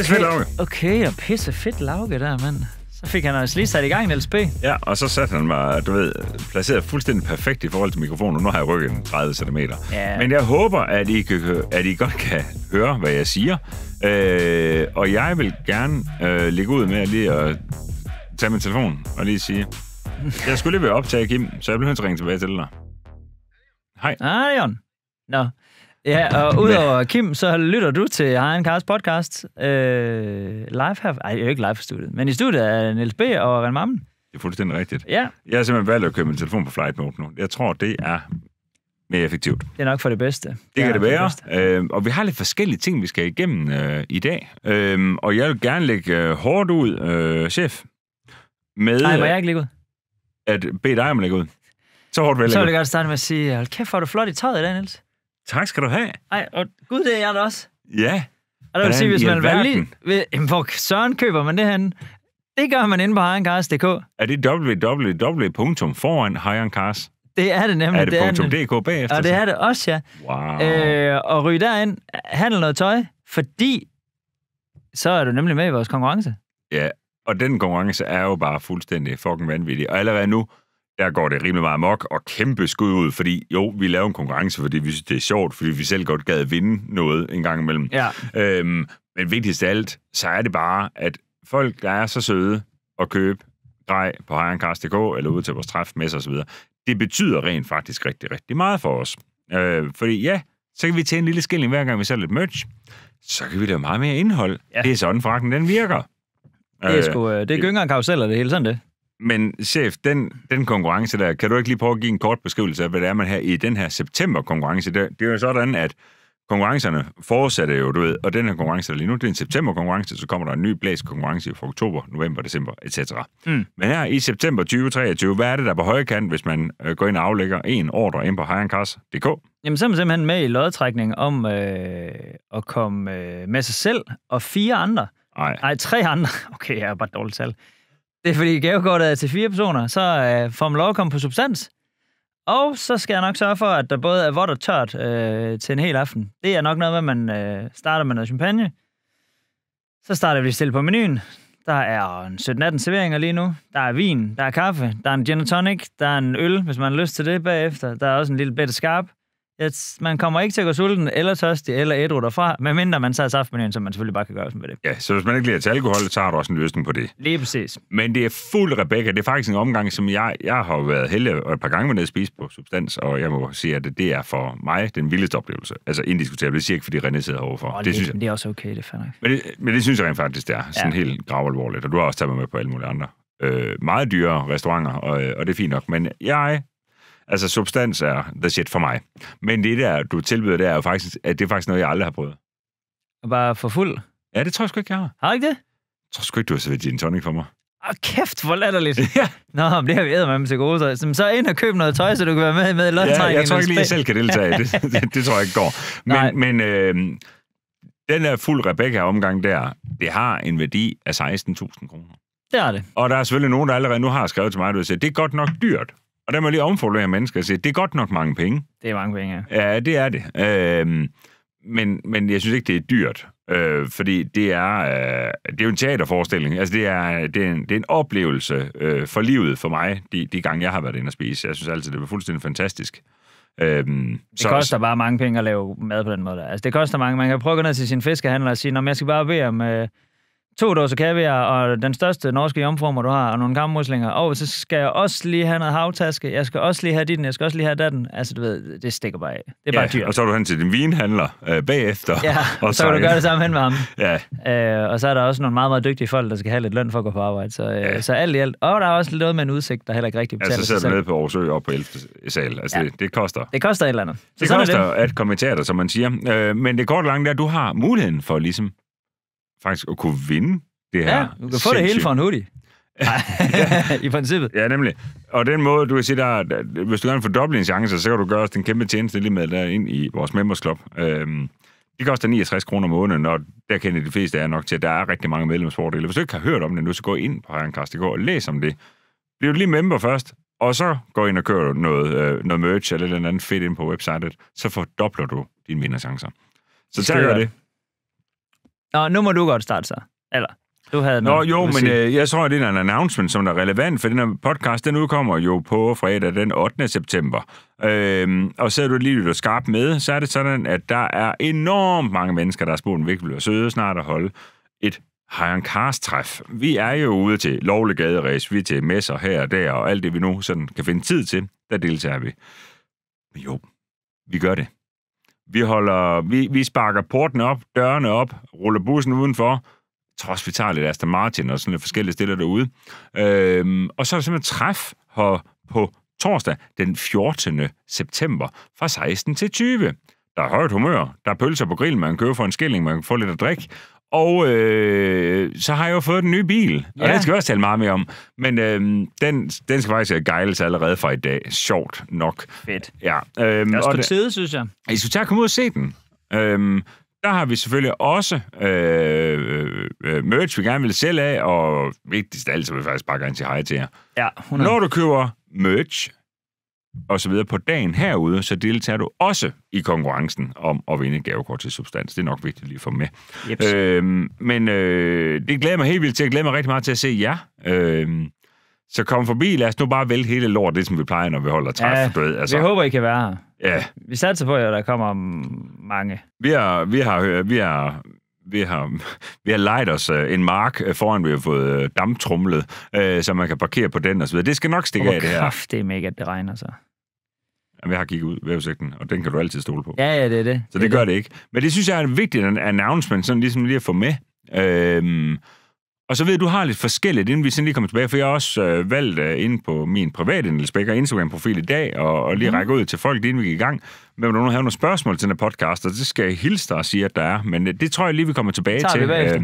Pisse fedt lauke. Okay, og pisse fedt lauke der, mand. Så fik han altså lige sat i gang, Niels B. Ja, og så satte han mig, du ved, placeret fuldstændig perfekt i forhold til mikrofonen. Nu har jeg rykket den 30 cm. Ja. Men jeg håber, at I, kan, at I godt kan høre, hvad jeg siger. Øh, og jeg vil gerne øh, ligge ud med lige at tage min telefon og lige sige, jeg skulle lige ved at optage Kim, så jeg bliver nødt til at ringe tilbage til dig. Hej. Hej, ah, Jon. Nå, Ja, og udover Kim, så lytter du til Ejeren Cars podcast. Øh, live her. Ej, jeg er ikke live for studiet. Men i studiet er Niels B. og Ren Mammen. Det er fuldstændig rigtigt. Ja. Jeg har simpelthen valgt at købe min telefon på flight mode nu. Jeg tror, det er mere effektivt. Det er nok for det bedste. Det, det kan det være. Det øh, og vi har lidt forskellige ting, vi skal igennem øh, i dag. Øh, og jeg vil gerne lægge øh, hårdt ud, øh, chef. Med, Nej, må jeg ikke lægge ud? At bede dig om at lægge ud. Så hårdt vil jeg Så vil jeg gerne starte med at sige, hold kæft, hvor er du flot i tøjet i dag, Niels. Tak skal du have. Ej, og gud, det er jeg da også. Ja. Og der vil sige, hvis man vil lige... Jamen, hvor søren køber man det her? Det gør man inde på hirencars.dk. Er det www.foranhirencars? Det er det nemlig. Er det, er det. .dk bagefter? Og det er det også, ja. Wow. Øh, og ryg derind, handle noget tøj, fordi så er du nemlig med i vores konkurrence. Ja, og den konkurrence er jo bare fuldstændig fucking vanvittig. Og allerede nu, der går det rimelig meget mok og kæmpe skud ud, fordi jo, vi laver en konkurrence, fordi vi synes, det er sjovt, fordi vi selv godt gad vinde noget en gang imellem. Ja. Øhm, men vigtigst af alt, så er det bare, at folk, der er så søde at købe grej på hejrenkars.dk eller ude til vores træf, så osv., det betyder rent faktisk rigtig, rigtig meget for os. Øh, fordi ja, så kan vi tjene en lille skilling hver gang vi sælger lidt merch. Så kan vi lave meget mere indhold. Ja. Det er sådan, frakken den virker. Det er, øh, sgu, øh, det er gynger og karuseller, det hele sådan det. Men chef, den, den konkurrence der, kan du ikke lige prøve at give en kort beskrivelse af, hvad det er, man her i den her september-konkurrence? Det, det er jo sådan, at konkurrencerne fortsætter jo, du ved, og den her konkurrence, der lige nu, det er en september-konkurrence, så kommer der en ny blæs konkurrence fra oktober, november, december, etc. Mm. Men her i september 2023, hvad er det, der på højre kant, hvis man øh, går ind og aflægger en ordre ind på hirencars.dk? Jamen, så er man simpelthen med i lodtrækning om øh, at komme øh, med sig selv og fire andre. Nej. Nej, tre andre. Okay, jeg er bare et dårligt tal. Det er fordi gavekortet er til fire personer, så øh, får man lov at komme på substans. Og så skal jeg nok sørge for, at der både er vådt og tørt øh, til en hel aften. Det er nok noget med, at man øh, starter med noget champagne. Så starter vi stille på menuen. Der er en 17-18 serveringer lige nu. Der er vin, der er kaffe, der er en gin and tonic, der er en øl, hvis man har lyst til det bagefter. Der er også en lille bitte skarp. Yes, man kommer ikke til at gå sulten, eller tørstig, eller ædru derfra, medmindre man tager saftmenuen, som man selvfølgelig bare kan gøre med det. Ja, så hvis man ikke bliver til alkohol, så har du også en løsning på det. Lige præcis. Men det er fuld Rebecca. Det er faktisk en omgang, som jeg, jeg har været heldig et par gange med at spise på substans, og jeg må sige, at det er for mig den vildeste oplevelse. Altså indiskutabelt. Det siger ikke, fordi René sidder overfor. Oh, det, synes jeg. det er også okay, det fanden. Men men det synes jeg rent faktisk, det er. Sådan ja. helt gravalvorligt. Og du har også taget mig med på alle mulige andre øh, meget dyre restauranter, og, øh, og det er fint nok. Men jeg Altså, substans er the shit for mig. Men det der, du tilbyder, det er jo faktisk, at det er faktisk noget, jeg aldrig har prøvet. Var for fuld? Ja, det tror jeg sgu ikke, jeg har. Har du ikke det? Jeg tror sgu ikke, du har serveret din tonic for mig. Åh, kæft, hvor latterligt. ja. Nå, men det har vi æder med til gode. Så, så ind og køb noget tøj, så du kan være med med i lodtrækningen. Ja, jeg tror ikke lige, jeg selv kan deltage. det, det, det, tror jeg ikke går. Men, Nej. men øh, den der fuld Rebecca-omgang der, det har en værdi af 16.000 kroner. Det er det. Og der er selvfølgelig nogen, der allerede nu har skrevet til mig, at det er godt nok dyrt og der må jeg lige omformulere mennesker og sige, det er godt nok mange penge. Det er mange penge, ja. Ja, det er det. Øh, men, men jeg synes ikke, det er dyrt. Øh, fordi det er, øh, det er jo en teaterforestilling. Altså, det er, øh, det er, en, det er en oplevelse øh, for livet for mig, de, de gange, jeg har været inde og spise. Jeg synes altid, det var fuldstændig fantastisk. Øhm, det så, koster bare mange penge at lave mad på den måde. Der. Altså, det koster mange. Man kan prøve at gå ned til sin fiskehandler og sige, når jeg skal bare bede om øh, to dåser kaviar og den største norske jomfrummer, du har, og nogle muslinger. Og så skal jeg også lige have noget havtaske. Jeg skal også lige have dit, jeg skal også lige have datten. Altså, du ved, det stikker bare af. Det er bare ja, dyrt. og så er du hen til din vinhandler øh, bagefter. Ja, og så, kan du gøre det sammen hen med ham. ja. Øh, og så er der også nogle meget, meget dygtige folk, der skal have lidt løn for at gå på arbejde. Så, øh, ja. så alt i alt. Og der er også noget med en udsigt, der heller ikke rigtig betaler ja, altså, så sidder sig nede på Aarhusø op på 11. sal. Altså, ja. det, det, koster. Det koster et eller andet. Så det koster det. at kommentere dig, som man siger. Øh, men det korte lange der, du har muligheden for ligesom faktisk at kunne vinde det her. Ja, du kan sindssygt. få det hele for en hoodie. ja. I princippet. Ja, nemlig. Og den måde, du kan sige, der, der hvis du gerne får fordoble din chance, så kan du gøre os den kæmpe tjeneste lige med der ind i vores members club. Øhm, det koster 69 kroner om måneden, og der kender de fleste af nok til, at der er rigtig mange medlemsfordele. Hvis du ikke har hørt om det nu, så gå ind på herrenkast.dk og læs om det. Bliv lige member først, og så går ind og kører noget, øh, noget merch eller noget andet fedt ind på websitet, så fordobler du dine vinderchancer. Så tag gør det. Nå, nu må du godt starte så. Eller, du havde Nå, noget, jo, men øh, jeg tror, at det er en announcement, som er relevant, for den her podcast, den udkommer jo på fredag den 8. september. Øhm, og så er du lige lidt skarp med, så er det sådan, at der er enormt mange mennesker, der har spurgt, om vi bliver søde snart at holde et Hajan cars træf. Vi er jo ude til lovlig gaderæs, vi er til messer her og der, og alt det, vi nu sådan kan finde tid til, der deltager vi. Men jo, vi gør det. Vi, holder, vi, vi sparker porten op, dørene op, ruller bussen udenfor, trods vi tager lidt Aston Martin og sådan lidt forskellige stiller derude. Øhm, og så er der simpelthen træf her på torsdag den 14. september fra 16 til 20. Der er højt humør, der er pølser på grillen, man kan købe for en skilling, man kan få lidt at drikke, og øh, så har jeg jo fået den nye bil, og ja. den skal vi også tale meget mere om. Men øh, den, den skal faktisk øh, gejles allerede fra i dag. Sjovt nok. Fedt. Ja, øh, det er også og på tide, synes jeg. I skulle tage komme ud og se den. Øh, der har vi selvfølgelig også øh, øh, øh, merch, vi gerne vil sælge af, og vigtigst af alt, så vil jeg faktisk bare gerne sige hej til jer. Ja, 100. Når du køber merch, og så videre på dagen herude, så deltager du også i konkurrencen om at vinde gavekort til substans. Det er nok vigtigt lige for med. Yep. Øhm, men øh, det glæder mig helt vildt til. Jeg glæder mig rigtig meget til at se jer. Øhm, så kom forbi. Lad os nu bare vælge hele lort, det som vi plejer, når vi holder træf. Ja, du ved, altså. Vi håber, I kan være her. Ja. Vi satser på, at der kommer mange. Vi har, vi har, vi har vi har, vi har lejet os øh, en mark øh, foran, vi har fået øh, damptrumlet, øh, så man kan parkere på den og så videre. Det skal nok stikke af, det her. Kraft, det er mega, at det regner så. Jamen, jeg har kigget ud vejrudsigten, og den kan du altid stole på. Ja, ja, det er det. Så det, det gør det. det ikke. Men det synes jeg er en vigtig announcement, sådan ligesom lige at få med. Øh, og så ved jeg, du har lidt forskelligt, inden vi sådan lige kommer tilbage, for jeg har også øh, valgt øh, inde på min private Niels Becker Instagram-profil i dag, og, og lige mm. række ud til folk, inden vi gik i gang, med du nu have nogle spørgsmål til den her podcast, og det skal jeg hilse dig og sige, at der er. Men øh, det tror jeg lige, vi kommer tilbage til øh,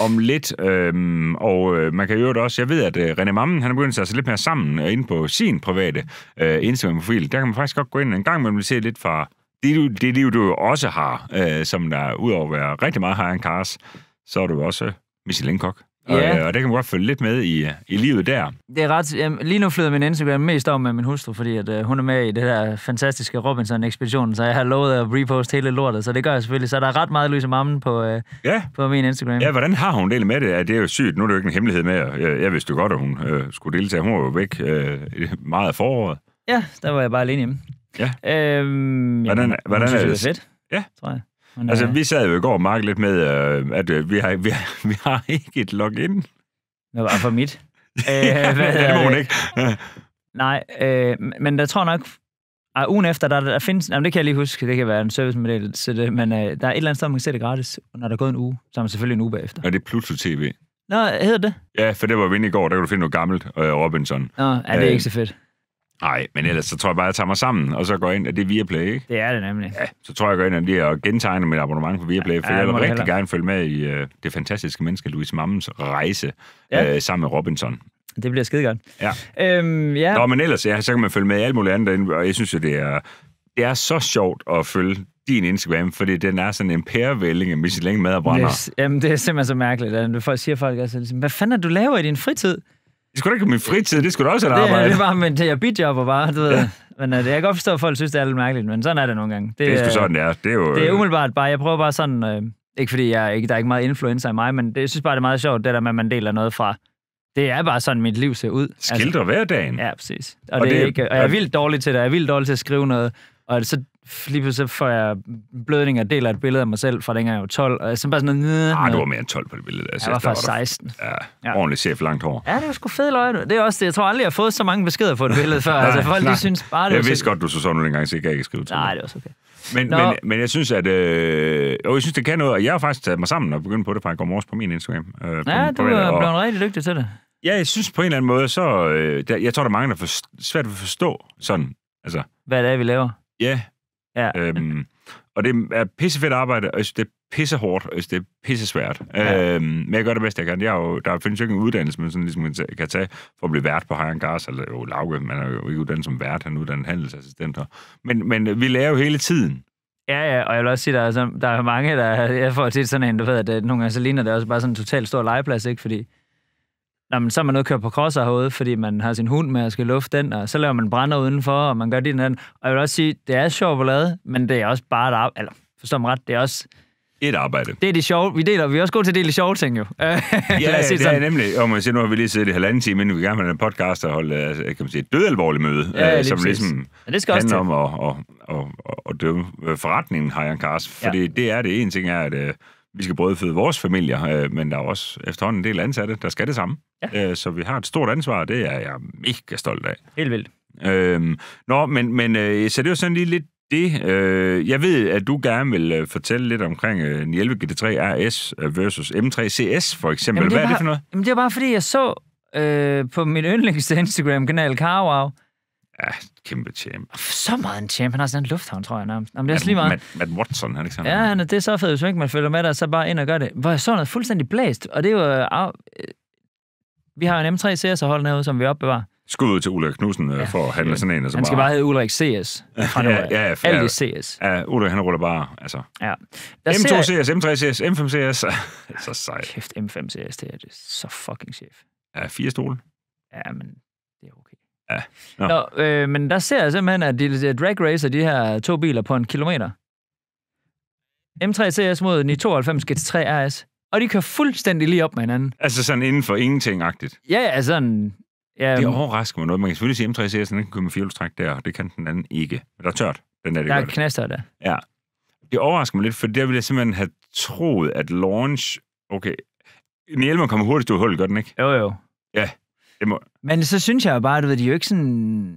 om lidt. Øh, og øh, man kan jo også, jeg ved, at øh, René Mammen, han er begyndt at sætte lidt mere sammen øh, inde på sin private øh, Instagram-profil. Der kan man faktisk godt gå ind en gang, men vil se lidt fra det, det liv, du også har, øh, som der udover at være rigtig meget har en Cars, så er du også Michelin-kok. Og, ja. Øh, og, det kan man godt følge lidt med i, i livet der. Det er ret... Jamen, lige nu flyder min Instagram mest om med øh, min hustru, fordi at, øh, hun er med i det der fantastiske Robinson-ekspedition, så jeg har lovet at repost hele lortet, så det gør jeg selvfølgelig. Så der er ret meget lys om ammen på, øh, ja. på min Instagram. Ja, hvordan har hun delt med det? Ja, det er jo sygt. Nu er det jo ikke en hemmelighed med, jeg, øh, jeg vidste jo godt, at hun øh, skulle deltage. Hun var jo væk øh, meget af foråret. Ja, der var jeg bare alene hjemme. Ja. Øhm, hvordan, jamen, hvordan hun synes, er det? det er fedt, ja. tror jeg. Men, altså, øh, vi sad jo i går og markede lidt med, øh, at øh, vi har, vi, har, vi har ikke et login. Det var for mit. Æh, ja, det må hun ikke. nej, øh, men der tror nok, ej, ah, ugen efter, der, der findes... Jamen, det kan jeg lige huske. Det kan være en servicemodel til det. Men øh, der er et eller andet sted, man kan se det gratis, når der er gået en uge. Så er man selvfølgelig en uge bagefter. Og det er Pluto TV. Nå, hedder det? Ja, for det var vi inde i går. Der kunne du finde noget gammelt øh, Robinson. Nå, er det er ikke så fedt. Nej, men ellers så tror jeg bare, at jeg tager mig sammen, og så går ind, og det er Viaplay, ikke? Det er det nemlig. Ja, så tror jeg, jeg går ind og, og gentegner mit abonnement på Viaplay, for ja, jeg vil rigtig heller. gerne følge med i uh, det fantastiske menneske, Louis Mammens rejse ja. uh, sammen med Robinson. Det bliver skide godt. Ja. Øhm, ja. Nå, men ellers, ja, så kan man følge med i alt muligt andet derinde, og jeg synes jo, det er, det er så sjovt at følge din Instagram, fordi den er sådan en pærevælling af michelin Brænder. Yes. Jamen, det er simpelthen så mærkeligt. At folk siger folk altså, hvad fanden er du laver i din fritid? Det skulle da ikke min fritid, det skulle da også et arbejde. Det, det var, men jeg bidjobber bare, du ved. Men uh, det, jeg kan godt forstå, at folk synes, det er lidt mærkeligt, men sådan er det nogle gange. Det, det er sgu øh, sådan, det er. Det er, jo, det er øh, umiddelbart bare, jeg prøver bare sådan, øh, ikke fordi jeg, ikke, der er ikke meget influencer i mig, men det, jeg synes bare, det er meget sjovt, det der med, at man deler noget fra det er bare sådan, mit liv ser ud. Skildre altså, hverdagen. Ja, præcis. Og, og, det, er det, ikke, og jeg er vildt dårlig til det. Jeg er vildt dårlig til at skrive noget og så lige pludselig får jeg blødning og deler et billede af mig selv fra dengang jeg var 12. Og så bare sådan noget... Ah, du var mere end 12 på det billede. Altså, jeg var faktisk 16. ja, ja, ordentligt chef langt hår. Ja, det var sgu fedt løg. Det er også det. Jeg tror aldrig, jeg har fået så mange beskeder på et billede før. nej, altså, folk nej. lige synes bare, det Jeg vidste godt, du så sådan nogle gange, så jeg ikke skrive til Nej, det var okay. Men, men, men jeg synes, at øh, og jeg synes, det kan noget, og jeg har faktisk taget mig sammen og begyndt på det fra i går morges på min Instagram. Øh, på ja, min, på du er blevet rigtig dygtig til det. Ja, jeg synes på en eller anden måde, så... Øh, der, jeg tror, der er mange, der er svært at forstå sådan. Altså, Hvad det er, vi laver? Ja. ja. Øhm, og det er pissefedt arbejde, og det er pissehårdt, og det er pissesvært. Ja. Øhm, men jeg gør det bedste, jeg kan. Jeg jo, der findes jo ikke en uddannelse, man sådan, ligesom kan tage for at blive vært på Hagen Gars, eller jo Lauke, man er jo ikke uddannet som vært, han er uddannet handelsassistent. Men, men øh, vi lærer jo hele tiden. Ja, ja, og jeg vil også sige, der er, der er mange, der jeg får tit sådan en, du ved, at øh, nogle gange så ligner det også bare sådan en totalt stor legeplads, ikke? Fordi Nå, så er man nødt til at køre på krosser herude, fordi man har sin hund med og skal lufte den, og så laver man brænder udenfor, og man gør det den. Og jeg vil også sige, det er sjovt at lave, men det er også bare et arbejde. Eller, forstår mig ret, det er også et arbejde. Det er det sjove. Vi, deler, vi er også gode til at dele sjove ting, jo. ja, det sådan. er nemlig. Og man siger, nu har vi lige siddet i halvanden time, inden vi gerne have en podcast og holde øh, kan man sige, et dødalvorligt møde, ja, øh, som ligesom ja, det skal handler også om at, at, at, at, at dømme øh, forretningen, en Kars. Fordi ja. det er det. En ting er, at øh, vi skal både føde vores familier, øh, men der er også efterhånden en del ansatte, der skal det samme. Ja. Øh, så vi har et stort ansvar, og det er jeg mega stolt af. Helt vildt. Øh, nå, men, men øh, så det er jo sådan lige lidt det. Øh, jeg ved, at du gerne vil øh, fortælle lidt omkring øh, 11 GT3 RS versus M3 CS, for eksempel. Jamen, det er Hvad bare, er det for noget? Jamen, det er bare, fordi jeg så øh, på min yndlings Instagram-kanal, Carwow, Ja, kæmpe champ. Så meget en champ. Han har sådan en lufthavn, tror jeg nærmest. Jamen, det er Matt, lige meget. Matt, Matt Watson, han ikke Ja, han, det er så fedt, hvis ikke man følger med dig, så bare ind og gør det. Hvor jeg så noget fuldstændig blæst, og det er jo... Øh, øh vi har en M3 CS holde herude, som vi opbevarer. Skud ud til Ulrik Knudsen øh, ja. for at handle sådan en. Altså han skal bare, bare hedde Ulrik CS. ja, ja, ja, Alt i CS. Ja, Ulrik han ruller bare, altså. Ja. Der M2 CS, M3 CS, M5 CS. så sejt. Kæft, M5 CS, det er det så fucking chef. Ja, fire stole. Ja, men Ja. Nå. Nå, øh, men der ser jeg simpelthen, at de drag racer de her to biler på en kilometer. M3 CS mod 992 GT3 RS. Og de kører fuldstændig lige op med hinanden. Altså sådan inden for ingenting-agtigt? Ja, ja, sådan... Ja, det overrasker mig noget. Man kan selvfølgelig sige, at M3 CS den kan køre med firehjulstræk der, og det kan den anden ikke. Men der er tørt. Den er det der er knaster der. Ja. Det overrasker mig lidt, for der ville jeg simpelthen have troet, at launch... Okay, en kommer hurtigt ud af hullet, gør den ikke? Jo, jo. Ja, det må... Men så synes jeg jo bare, du ved, de er jo ikke sådan...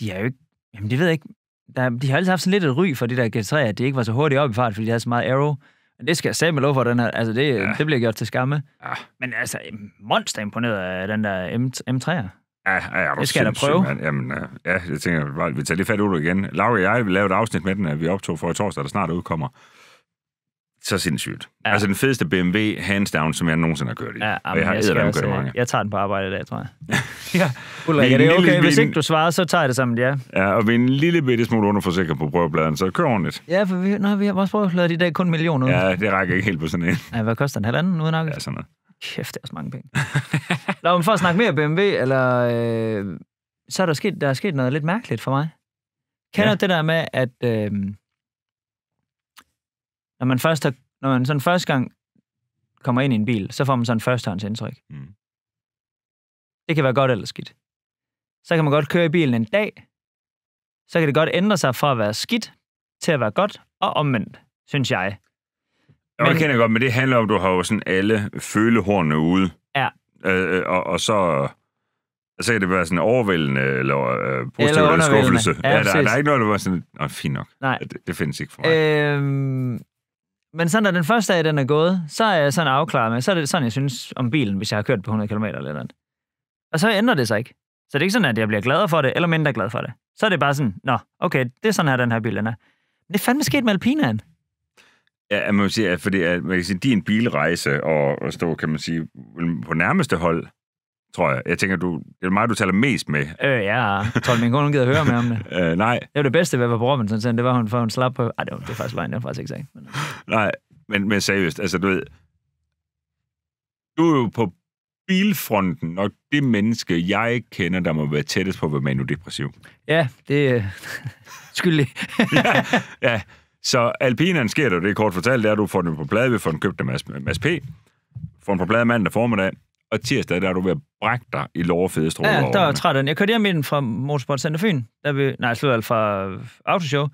De er jo ikke... Jamen, de ved ikke. Der, de har altid haft sådan lidt et ry for det der G3, at det ikke var så hurtigt op i fart, fordi de havde så meget arrow. Men det skal jeg sætte med lov for, den her. Altså, det, ja. det bliver gjort til skamme. Ja. Men altså, monster imponeret af den der M, M3'er. Ja, ja, det skal jeg da prøve. Man. Jamen, øh, ja, jeg tænker, vi tager lige fat ud igen. Laura og jeg lavede et afsnit med den, at øh, vi optog for i torsdag, der snart udkommer så sindssygt. Ja. Altså den fedeste BMW, hands down, som jeg nogensinde har kørt i. Ja, amen, jeg har jeg skal også, altså- kørt mange. Jeg tager den på arbejde i dag, tror jeg. ja. Ulla, er det okay? Lille, Hvis ikke du svarer, så tager jeg det sammen, ja. Ja, og er en lille bitte smule underforsikret på prøvebladeren, så kør ordentligt. Ja, for vi, har vi har vores prøveblad i dag kun millioner. million Ja, det rækker ikke helt på sådan en. Ja, hvad koster den? Halvanden uden nok? Ja, sådan noget. Kæft, det er også mange penge. Nå, men for at snakke mere BMW, eller, øh, så er der sket, der er sket noget lidt mærkeligt for mig. Kender ja. det der med, at... Øh, når man, først har, når man sådan første gang kommer ind i en bil, så får man sådan en førstehåndsindtryk. Mm. Det kan være godt eller skidt. Så kan man godt køre i bilen en dag, så kan det godt ændre sig fra at være skidt til at være godt og omvendt, synes jeg. Men, jeg kender godt, men det handler om, at du har jo sådan alle følehornene ude. Ja. Øh, øh og, og så, så kan det være sådan overvældende eller øh, positiv eller, eller skuffelse. Ja, ja der, der, er ikke noget, der var sådan, nå, fint nok. Nej. Det, det findes ikke for mig. Øhm, men sådan, når den første dag, den er gået, så er jeg sådan afklaret med, så er det sådan, jeg synes om bilen, hvis jeg har kørt på 100 km eller andet. Og så ændrer det sig ikke. Så det er ikke sådan, at jeg bliver gladere for det, eller mindre glad for det. Så er det bare sådan, nå, okay, det er sådan her, den her bil den er. Men det er fandme sket med Alpinaen. Ja, man kan sige, at fordi, at man kan sige, din bilrejse og, og stå, kan man sige, på nærmeste hold, tror jeg. Jeg tænker, du, det er mig, du taler mest med. Øh, ja, jeg tror, min kone gider høre med om det. øh, nej. Det var det bedste ved på Robinson, sådan, det var, hun, for hun slap på. Ej, det var, det var faktisk løgn, det var faktisk ikke sagt. Men... nej, men, men seriøst, altså du ved, du er jo på bilfronten nok det menneske, jeg kender, der må være tættest på at være manu-depressiv. Ja, det er øh, skyldig. ja, ja, så alpineren sker der, det er kort fortalt, det er, at du får den på plade, vi får den købt af Mads, Mads P. Får den på plade mandag formiddag, og tirsdag, der er du ved at brække dig i lov og fede Ja, der er træt den. Jeg kørte hjem ind fra Motorsport Center Fyn. Der vi, nej, slet alt fra Autoshow.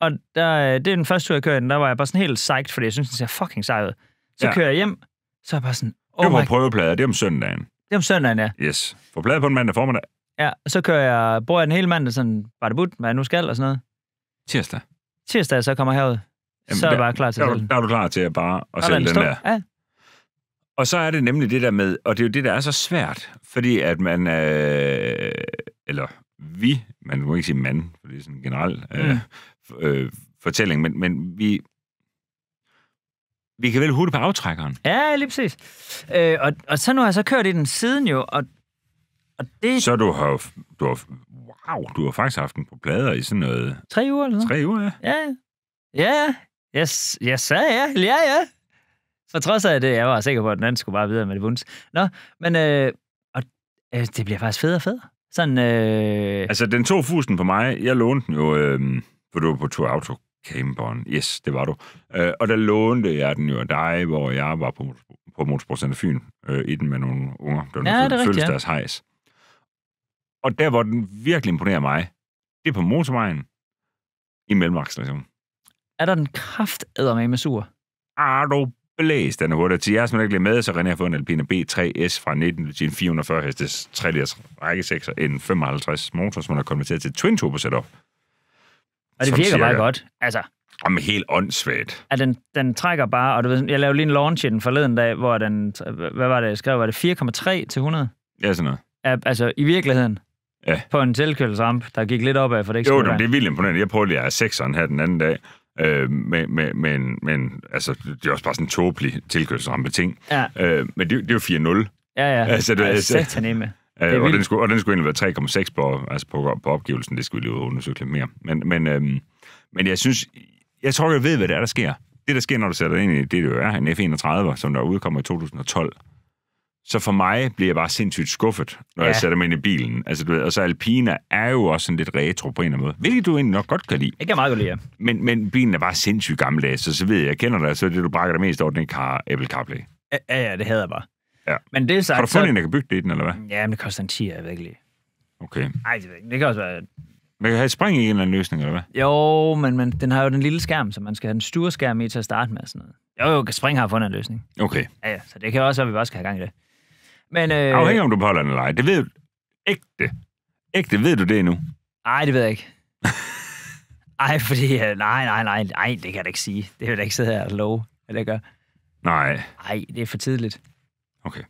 Og der, det er den første tur, jeg kørte den. Der var jeg bare sådan helt psyched, fordi jeg synes, den ser fucking sej ud. Så ja. kører jeg hjem, så er jeg bare sådan... Oh det var my... prøveplader, det er om søndagen. Det er om søndagen, ja. Yes. Få plader på en mandag formiddag. Ja, og så kører jeg, bruger jeg den hele mandag sådan, bare det but, hvad jeg nu skal, og sådan noget. Tirsdag. Tirsdag, så kommer jeg herud. Jamen, så er jeg bare klar til at sælge. Der er du klar til at bare at sælge den, den der. Ja, og så er det nemlig det der med, og det er jo det, der er så svært, fordi at man, øh, eller vi, man må ikke sige mand, for det er sådan en generel øh, mm. øh, fortælling, men, men vi, vi kan vel hurtigt på aftrækkeren. Ja, lige præcis. Øh, og, og så nu har jeg så kørt i den siden jo, og, og det... Så du har, du har, wow, du har faktisk haft den på plader i sådan noget... Tre uger eller noget. Tre uger, ja. Ja, ja. Jeg, jeg sagde ja, ja, ja. For trods af det, øh, jeg var sikker på, at den anden skulle bare videre med det vunds. Nå, men øh, og, øh, det bliver faktisk federe og federe. Sådan, øh... Altså, den tog fusen på mig. Jeg lånte den jo, øh, for du var på tur auto Camperen. Yes, det var du. Øh, og der lånte jeg den jo af dig, hvor jeg var på, på Center Fyn øh, i den med nogle unger. der ja, nogle fødselsdags ja. hejs. Og der, hvor den virkelig imponerer mig, det er på motorvejen i mellemaccelerationen. Er der den kraft med sur? Er du blæst den er hurtigt. til har som ikke med, så René har fået en Alpine B3S fra 19 til 440 hestes 3 liters og en 55 motor, som man har konverteret til twin turbo setup. Og det virker meget godt. Altså, Jamen, helt åndssvagt. At den, den trækker bare, og du ved, jeg lavede lige en launch i den forleden dag, hvor den, hvad var det, jeg skrev, var det 4,3 til 100? Ja, sådan noget. At, altså, i virkeligheden, ja. på en tilkørselsramp, der gik lidt opad, for det ikke Jo, det er vildt imponerende. Jeg prøvede lige at 6'eren her den anden dag, Øh, men, men, men, men altså, det er også bare sådan en tåbelig tilkørselsramme ting. Ja. Øh, men det, det er jo 4-0. Ja, ja. Altså, det, altså, sataneme. Øh, og, den skulle, og den skulle egentlig være 3,6 på, altså på, på opgivelsen. Det skulle vi lige undersøge lidt mere. Men, men, øh, men jeg synes, jeg tror, jeg ved, hvad det er, der sker. Det, der sker, når du sætter ind i det, det er en F-31, som der udkommer i 2012, så for mig bliver jeg bare sindssygt skuffet, når ja. jeg sætter mig ind i bilen. Altså, du ved, og så Alpina er jo også sådan lidt retro på en eller anden måde. Hvilket du egentlig nok godt kan lide. Jeg kan meget godt lide, ja. Men, men bilen er bare sindssygt gammel, så så ved jeg, jeg kender dig, så er det, du brækker dig mest over, den car, Apple CarPlay. Ja, ja, det hedder jeg bare. Ja. Men det er sagt, har du fundet så... en, der kan bygge det i den, eller hvad? Ja, men det koster en 10, jeg ved ikke Okay. Nej, det, det kan også være... Man kan have et spring i en eller anden løsning, eller hvad? Jo, men, men den har jo den lille skærm, så man skal have den store skærm i til at starte med. Sådan noget. Jo, jo, spring har fundet en løsning. Okay. Ja, ja, så det kan også være, at vi bare skal have gang i det. Men, øh... Afhængig om du på den eller ej. Det ved du ægte. Ægte, ved du det nu? Nej, det ved jeg ikke. Ej, fordi... Øh, nej, nej, nej, nej, det kan jeg da ikke sige. Det vil jeg ikke sidde her og love, hvad jeg gør. Nej. Nej, det er for tidligt. Okay.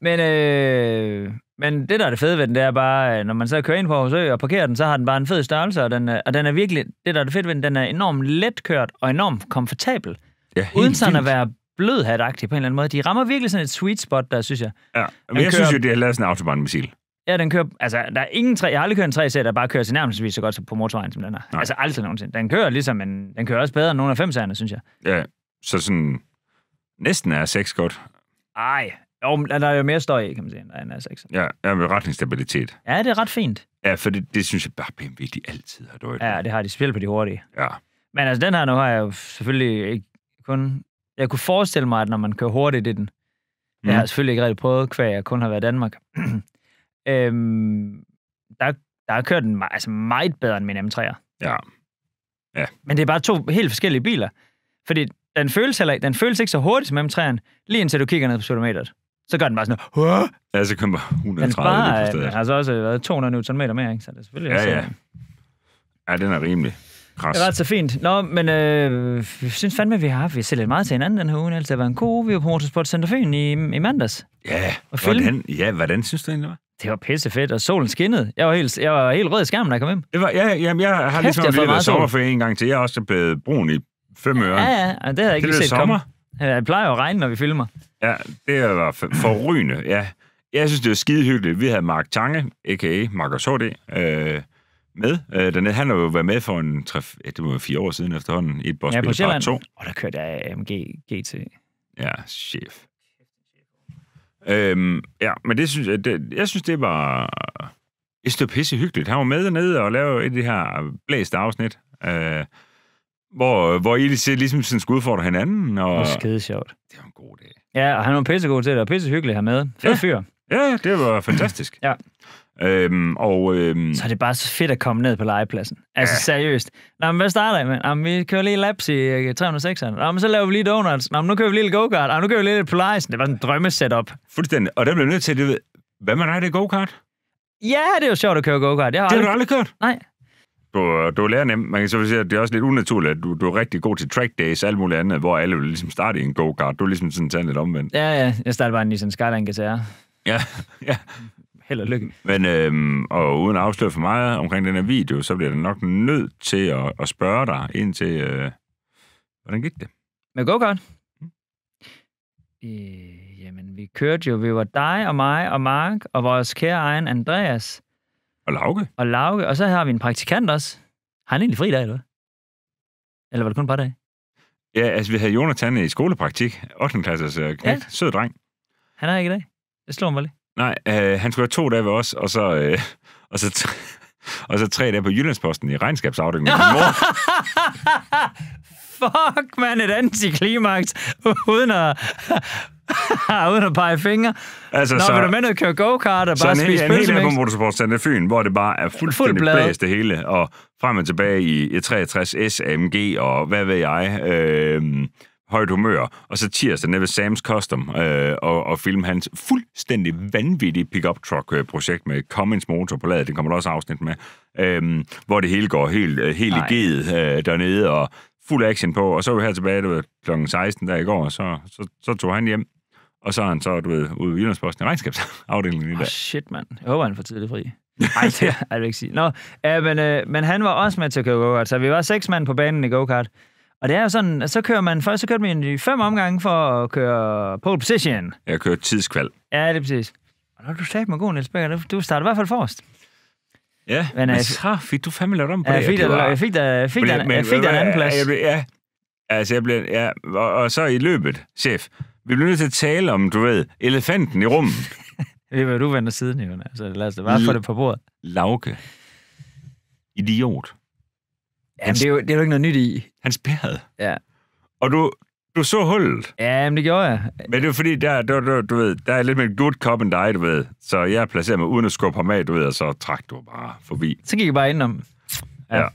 Men, øh, men det, der er det fede ved den, det er bare, øh, når man så kører ind på Aarhus og parkerer den, så har den bare en fed størrelse, og den, øh, og den er virkelig, det, der er det fede ved den, den er enormt letkørt og enormt komfortabel. Ja, uden sådan at være blødhatagtig på en eller anden måde. De rammer virkelig sådan et sweet spot, der synes jeg. Ja, men den jeg kører... synes jo, det er lavet sådan en autobahnmissil. Ja, den kører... Altså, der er ingen tre... Jeg har aldrig kørt en 3 der bare kører sig nærmest så godt på motorvejen, som den er. Nej. Altså, aldrig nogensinde. Den kører ligesom en... Den kører også bedre end nogle af 5 synes jeg. Ja, så sådan... Næsten er 6 godt. Ej, jo, der er jo mere støj i, kan man sige, end der er 6. Ja, ja med retningsstabilitet. Ja, det er ret fint. Ja, for det, det synes jeg bare, BMW, de altid har dårligt. Ja, det har de spil på de hurtige. Ja. Men altså, den her nu har jeg jo selvfølgelig ikke kun jeg kunne forestille mig, at når man kører hurtigt i den, mm. jeg har selvfølgelig ikke rigtig prøvet, kvæg jeg kun har været i Danmark, øhm, der, der har kørt den altså meget bedre end min M3'er. Ja. ja. Men det er bare to helt forskellige biler. Fordi den føles, heller, den føles ikke så hurtigt som M3'eren, lige indtil du kigger ned på speedometeret. Så gør den bare sådan noget. Ja, så kommer 130 den bare, Den har så altså også været 200 Nm mere, ikke? så det er selvfølgelig ja, også... Ja. ja, den er rimelig. Det er ret så fint. Nå, men øh, jeg synes fandme, at vi har haft, vi har lidt meget til hinanden den her uge, altså. Det var en god uge, vi var på Motorsport Center Fyn i, i mandags. Ja, og film. hvordan, ja, hvordan synes du egentlig, var? Det var fedt, og solen skinnede. Jeg var helt, jeg var helt rød i skærmen, da jeg kom hjem. Det var, ja, jamen, jeg har Kæft, ligesom lige været af sommerferie en gang til. Jeg er også blevet brun i fem øre. Ja, ja, det har jeg ikke det set sommer. komme. Det plejer jo at regne, når vi filmer. Ja, det var forrygende, ja. Jeg synes, det var skide hyggeligt. Vi havde Mark Tange, a.k.a. Mark og HD, øh, med øh, dernede. Han har jo været med for en 3, ja, det var fire år siden efterhånden i et bossbil ja, på Sjælland. 2. Og oh, der kørte jeg AMG øh, GT. Ja, chef. Øhm, ja, men det synes jeg, det, jeg synes, det var... Jeg synes, det var pisse hyggeligt. Han var med dernede og lavede et af de her blæste afsnit, øh, hvor, hvor I ligesom sådan skulle udfordre hinanden. Og... Det var skide sjovt. Det var en god dag. Ja, og han var pissegod til det, og pisse hyggeligt her med. Fed ja. fyr. Ja, det var fantastisk. ja. Øhm, og, øhm, så er det bare så fedt at komme ned på legepladsen. Altså ja. seriøst. Nå, men hvad starter I med? Nå, men vi kører lige laps i 306'eren. Øh, Nå, men så laver vi lige donuts. Nå, men nu kører vi lige go-kart. Nå, nu kører vi lige Polaris. Det var sådan en drømmesetup. Fuldstændig. Og der blev nødt til, at ved, hvad man har det go-kart? Ja, det er jo sjovt at køre go-kart. Jeg har det har aldrig... du aldrig kørt? Nej. Du, du er lærer nemt. Man kan så sige, at det er også lidt unaturligt, at du, du er rigtig god til track days og alt muligt andet, hvor alle vil ligesom starte i en go-kart. Du er ligesom sådan lidt omvendt. Ja, ja. Jeg startede bare en Nissan Skyline gitarre Ja, ja held og lykke. Men, øhm, og uden at afsløre for meget omkring den her video, så bliver det nok nødt til at, at spørge dig ind til, øh, hvordan gik det? Med go-kart? Mm. Øh, jamen, vi kørte jo, vi var dig og mig og Mark og vores kære egen Andreas. Og Lauke. Og Lauke, og så har vi en praktikant også. Har han egentlig fri dag, eller Eller var det kun et par dage? Ja, altså vi havde Jonathan i skolepraktik, 8. klasse, øh, knægt, ja. sød dreng. Han er ikke i dag. Det slår mig lige. Nej, øh, han skulle have to dage ved os, og så, øh, og så, og så tre dage på Jyllandsposten i regnskabsafdelingen med mor. Fuck, man, et antiklimaks, uden at, uden at pege fingre. Altså, Når så, vil du med noget køre go-kart og bare spise pølsemix? Så en hel på Motorsport Center Fyn, hvor det bare er fuldstændig Fuld blæst det hele, og frem og tilbage i 63 e S, AMG og hvad ved jeg. Øh, højt humør, og så tirsdag nede ved Sam's Custom, øh, og, og filme hans fuldstændig vanvittige pickup truck-projekt øh, med Cummins motor på ladet, det kommer der også afsnit med, øh, hvor det hele går helt, øh, helt i givet øh, dernede, og fuld action på, og så er vi her tilbage, du ved, kl. 16 der i går, og så, så, så tog han hjem, og så er han så, du ved, ude i Jyllandsposten i regnskabsafdelingen i dag. Oh, shit, mand. Jeg håber, han får tidligt fri. Nej, det jeg vil jeg ikke sige. Nå, ja, men, øh, men han var også med til at køre go-kart, så vi var seks mand på banen i go-kart. Og det er jo sådan, at så kører man, først så kørte man i fem omgange for at køre pole position. Jeg kører tidskval. Ja, det er præcis. Og når du sagde mig god, Niels Becker. Du startede i hvert fald forrest. Ja, men, men øh, så fik du fandme lavet om på det. Jeg det jeg fik, der, jeg fik, jeg en anden plads. Jeg blev, ja, altså jeg blev, ja, og, og, så i løbet, chef. Vi blev nødt til at tale om, du ved, elefanten i rummet. Jeg ved, hvad du vender siden, Jonas. Altså, lad os da bare få det på bordet. Lauke. Idiot. Jamen, det er, jo, det er jo ikke noget nyt i. Han spærrede. Ja. Og du, du så hullet. Ja, men det gjorde jeg. Men det er fordi, der, der, du, du ved, der er lidt mere good cop end dig, du ved. Så jeg placerer mig uden at skubbe ham af, du ved, og så træk du bare forbi. Så gik jeg bare indenom. Ja. ja.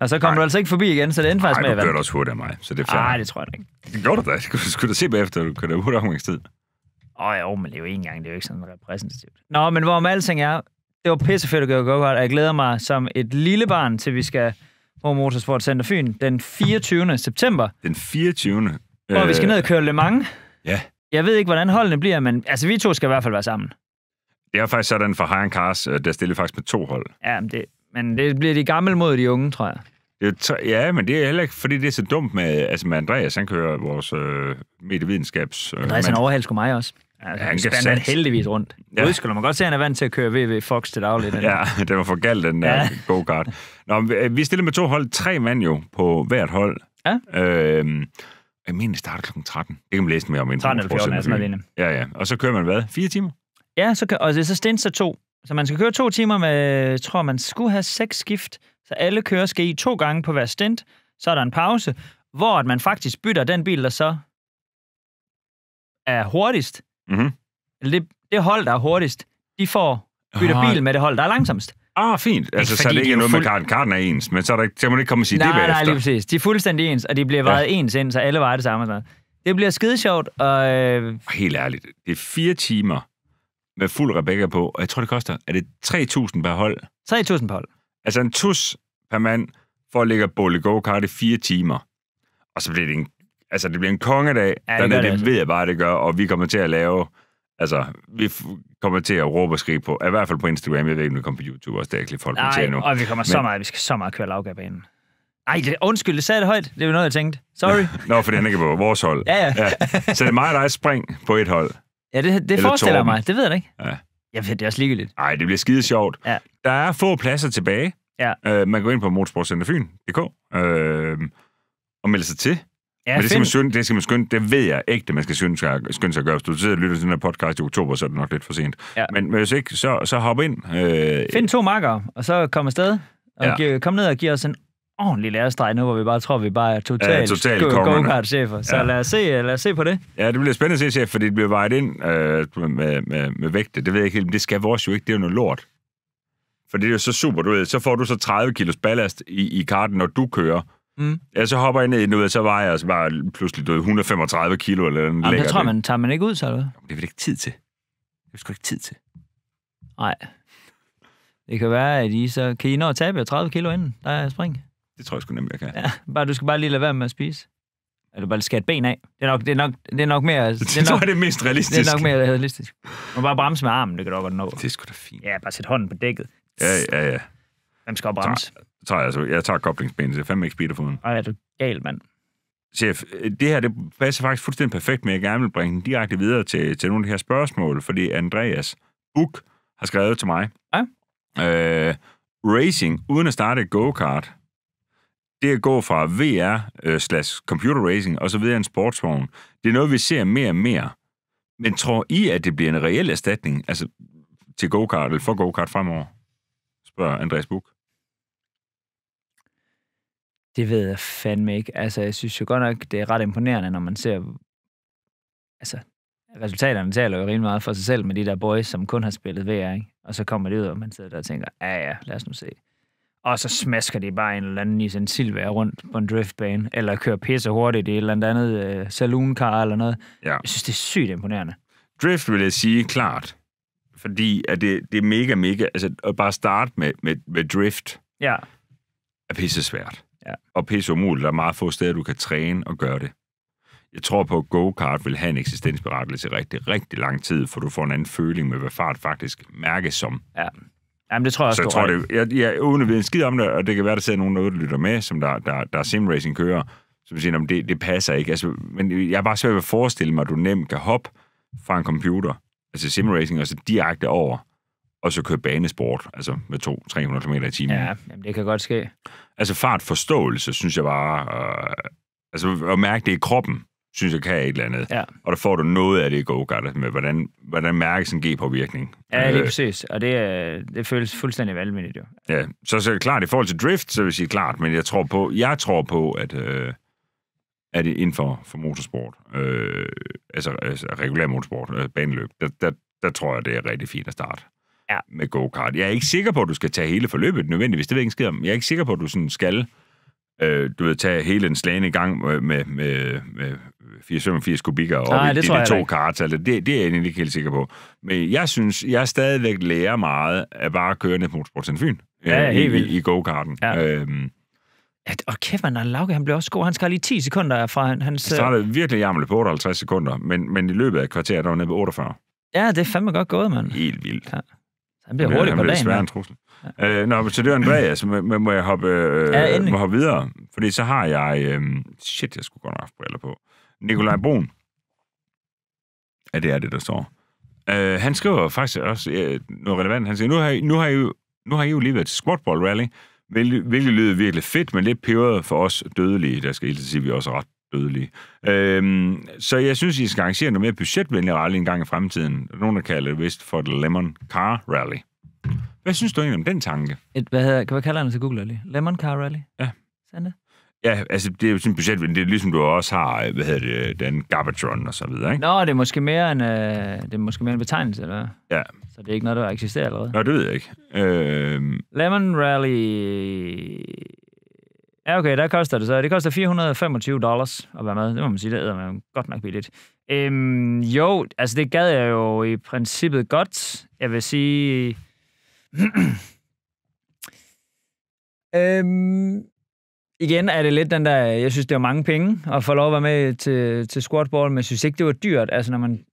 Og så kom Ej. du altså ikke forbi igen, så det endte faktisk med at være... Nej, du kørte også hurtigt af mig, så det er Nej, det tror jeg ikke. Det gjorde du da. Det kunne, skulle du se bagefter, du kørte hurtigt tid. Åh jo, men det er jo en gang, det er jo ikke sådan repræsentativt. Nå, men hvorom alting er, det var pissefedt at gøre godt, og jeg glæder mig som et lille barn, til vi skal på Motorsport Center Fyn den 24. september. Den 24. Hvor vi skal øh, ned og køre Le Mans. Ja. Jeg ved ikke, hvordan holdene bliver, men altså, vi to skal i hvert fald være sammen. Det er faktisk sådan for Hagen Cars, øh, der stiller faktisk med to hold. Ja, men det, men det bliver de gamle mod de unge, tror jeg. Det, ja, men det er heller ikke, fordi det er så dumt med, altså med Andreas, han kører vores øh, medievidenskabs... Øh, Andreas, han overhalsker mig også. Altså, ja, han kan sat... heldigvis rundt. Ja. Udskyld, man godt se, at han er vant til at køre VV Fox til daglig. Den. Ja, det var for galt, den der ja. go-kart. Nå, øh, vi stiller med to hold, tre mand jo på hvert hold. Ja. Øhm, jeg mener, det starter kl. 13. Det kan man læse mere om. 13 eller 14, altså noget Ja, ja. Og så kører man hvad? Fire timer? Ja, så, kører, og så stinser to. Så man skal køre to timer med, tror man skulle have seks skift. Så alle kører skal i to gange på hver stint. Så er der en pause, hvor at man faktisk bytter den bil, der så er hurtigst. Mm-hmm. Det, det hold, der er hurtigst, de får bytter bil med det hold, der er langsomst. Ah, fint. Altså, så er det ikke de noget fuld... med karten. Karten er ens, men så, er der, så må det ikke komme og sige nej, det er Nej, lige præcis. De er fuldstændig ens, og de bliver vejet ja. ens ind, så alle vejer det samme. Det bliver skide sjovt, og... Øh... Helt ærligt, det er fire timer med fuld Rebecca på, og jeg tror, det koster, er det 3.000 per hold? 3.000 per hold. Altså en tus per mand for at ligge bolle go-kart i fire timer. Og så bliver det en, altså det bliver en kongedag. Ja, det dernede, det, det altså. ved jeg bare, det gør, og vi kommer til at lave... Altså, vi kommer til at råbe og skrive på, i hvert fald på Instagram, jeg ved ikke, om det kommer på YouTube også, det er ikke folk kommer til Nej, og vi kommer Men... så meget, vi skal så meget køre lavgabanen. Nej, undskyld, det sagde det højt. Det var noget, jeg tænkte. Sorry. Nå, fordi han ikke er på vores hold. ja, ja. ja. Så det er mig og dig spring på et hold. Ja, det, det forestiller mig. Det ved jeg da ikke. Ja. Jeg ved, det er også ligegyldigt. Nej, det bliver skide sjovt. Ja. Der er få pladser tilbage. Ja. Øh, man går ind på motorsportcenterfyn.dk øh, og melder sig til. Ja, Men det skal, man skynde, det skal man skynde, det ved jeg ægte, man skal skynde, sig, skynde sig at gøre. Hvis du sidder og lytter til den her podcast i oktober, så er det nok lidt for sent. Ja. Men hvis ikke, så, så hop ind. Øh, Find to marker, og så kom afsted. Og ja. giv, kom ned og giv os en ordentlig lærestreg nu, hvor vi bare tror, vi bare er totalt, ja, totalt go-kart-chefer. Så ja. lad, os se, lad os se på det. Ja, det bliver spændende at se, chef, fordi det bliver vejet ind øh, med, med, med vægte. Det ved jeg ikke helt, men det skal vores jo ikke. Det er jo noget lort. For det er jo så super, du ved. Så får du så 30 kilos ballast i, i karten, når du kører Mm. Ja, så hopper jeg ind i så vejer jeg altså bare pludselig du, 135 kilo. Eller Jamen, jeg tror, det. man tager man ikke ud, så er Det er vel ikke tid til. Det er sgu ikke tid til. Nej. Det kan være, at I så... Kan I nå at tabe 30 kilo inden der er spring? Det tror jeg sgu nemlig, jeg kan. Ja, bare, du skal bare lige lade være med at spise. Eller bare skære et ben af. Det er nok, det er nok, det er nok mere... Det, det er nok, tror jeg, det er mest realistisk. Det er nok mere realistisk. Man bare bremse med armen, det kan du godt nå. Det er sgu da fint. Ja, bare sæt hånden på dækket. Ja, ja, ja. Hvem skal bremse? Så, så tager jeg, altså- jeg tager koblingsbenet. Det er fandme ikke speederfoden. Ej, er du gal, mand. Chef, det her det passer faktisk fuldstændig perfekt med, at jeg gerne vil bringe den direkte videre til, til nogle af de her spørgsmål, fordi Andreas Buk har skrevet til mig. Ja. Øh, racing uden at starte go-kart, det at gå fra VR øh, slash computer racing og så videre en sportsvogn, det er noget, vi ser mere og mere. Men tror I, at det bliver en reel erstatning altså, til go-kart eller for go-kart fremover? Spørger Andreas Buk. Det ved jeg fandme ikke. Altså, jeg synes jo godt nok, det er ret imponerende, når man ser... Altså, resultaterne taler jo rimelig meget for sig selv med de der boys, som kun har spillet VR, ikke? Og så kommer det ud, og man sidder der og tænker, ja ja, lad os nu se. Og så smasker de bare en eller anden i sin rundt på en driftbane, eller kører pisse hurtigt i et eller andet øh, saloonkar eller noget. Ja. Jeg synes, det er sygt imponerende. Drift vil jeg sige klart, fordi at det, det er mega, mega... Altså, at bare starte med, med, med drift ja. er pisse svært ja. og pisse umuligt. Der er meget få steder, du kan træne og gøre det. Jeg tror på, at go-kart vil have en eksistensberettigelse i rigtig, rigtig lang tid, for du får en anden føling med, hvad fart faktisk mærkes som. Ja. Jamen, det tror jeg også, Så jeg tror, det, jeg, jeg, uden at vide en skid om det, og det kan være, der sidder nogen, der lytter med, som der, der, der simracing kører, som siger, at det, det passer ikke. Altså, men jeg er bare svært ved at forestille mig, at du nemt kan hoppe fra en computer, altså simracing, og så direkte over og så køre banesport, altså med 200-300 km i timen. Ja, jamen det kan godt ske. Altså fartforståelse, synes jeg bare, øh, altså at mærke det i kroppen, synes jeg kan et eller andet. Ja. Og der får du noget af det i go med, hvordan, hvordan mærkes en G-påvirkning. Ja, lige øh, præcis. Og det, øh, det føles fuldstændig valgmændigt jo. Ja, så, så klart i forhold til drift, så vil jeg sige klart, men jeg tror på, jeg tror på at, øh, at inden for, for motorsport, øh, altså, altså regulær motorsport, øh, baneløb, der, der, der tror jeg, det er rigtig fint at starte. Ja. Med go-kart. Jeg er ikke sikker på, at du skal tage hele forløbet nødvendigvis. Det ved jeg ikke om. Jeg er ikke sikker på, at du sådan skal øh, du ved, tage hele en slagende i gang med, med, med, med kubikker og det de, de to karts. Altså, det, det er jeg egentlig ikke helt sikker på. Men jeg synes, jeg stadigvæk lærer meget af bare at køre ned på Motorsport Fyn. Øh, ja, øh, helt vildt. I, i go-karten. Ja. Øhm, at, og kæft, man, Lauke, han blev også god. Han skal lige 10 sekunder fra hans... Han startede øh, virkelig jamle på 58 sekunder, men, men i løbet af kvarteret, der var nede på 48. Ja, det er fandme godt gået, mand. Helt vildt. Ja. Han bliver hurtigt på dagen. Han bliver en trussel. Ja. Øh, nå, så det var Andreas. Må, må jeg hoppe, øh, ja, må hoppe videre? Fordi så har jeg... Øh, shit, jeg skulle godt have haft briller på. Nikolaj Brun. Ja, det er det, der står. Øh, han skriver faktisk også øh, noget relevant. Han siger, nu har, I, nu har, I, jo, nu har I jo lige været til Squatball Rally, hvilket lyder virkelig fedt, men lidt peberet for os dødelige. Der skal I sige, at vi også er ret dødelige. Øhm, så jeg synes, I skal arrangere noget mere budgetvenlig rally en gang i fremtiden. Nogen, der kalder det vist for The Lemon Car Rally. Hvad synes du egentlig om den tanke? Et, hvad, hedder, hvad kalder han til Google lige? Lemon Car Rally? Ja. Sande? Ja, altså det er jo sådan budgetvenligt. Det er ligesom, du også har, øh, hvad hedder det, den Garbatron og så videre, ikke? Nå, det er måske mere en, øh, det er måske mere en betegnelse, eller Ja. Så det er ikke noget, der eksisterer allerede? Nå, det ved jeg ikke. Øh... Lemon Rally... Ja, okay, der koster det så. Det koster 425 dollars at være med. Det må man sige, det æder man godt nok billigt. Øhm, jo, altså det gad jeg jo i princippet godt. Jeg vil sige... øhm, igen er det lidt den der, jeg synes, det var mange penge at få lov at være med til, til squatball, men jeg synes ikke, det var dyrt. Altså, når man,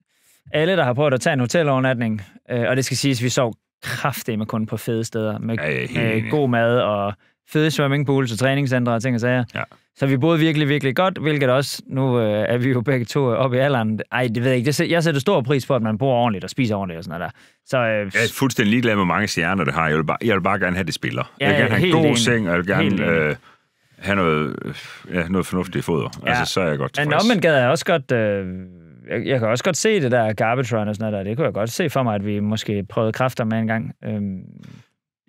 alle, der har prøvet at tage en hotelovernatning, øh, og det skal siges, vi sov kraftigt med kun på fede steder, med, ja, med god mad og fede swimmingpools og træningscentre og ting og sager. Ja. Så vi boede virkelig, virkelig godt, hvilket også, nu øh, er vi jo begge to oppe i alderen. Ej, det ved jeg ikke. jeg sætter stor pris på, at man bor ordentligt og spiser ordentligt og sådan noget der. Så, øh, jeg er fuldstændig ligeglad med, hvor mange stjerner det har. Jeg vil bare, jeg vil bare gerne have, det spiller. Ja, jeg vil gerne have en god enig. seng, og jeg vil gerne... Øh, have noget, ja, noget fornuftigt foder. Ja. Altså, så er jeg godt tilfreds. Men omvendt gad jeg også godt... Øh, jeg, jeg kan også godt se det der garbage run og sådan noget der. Det kunne jeg godt se for mig, at vi måske prøvede kræfter med en gang. Øhm.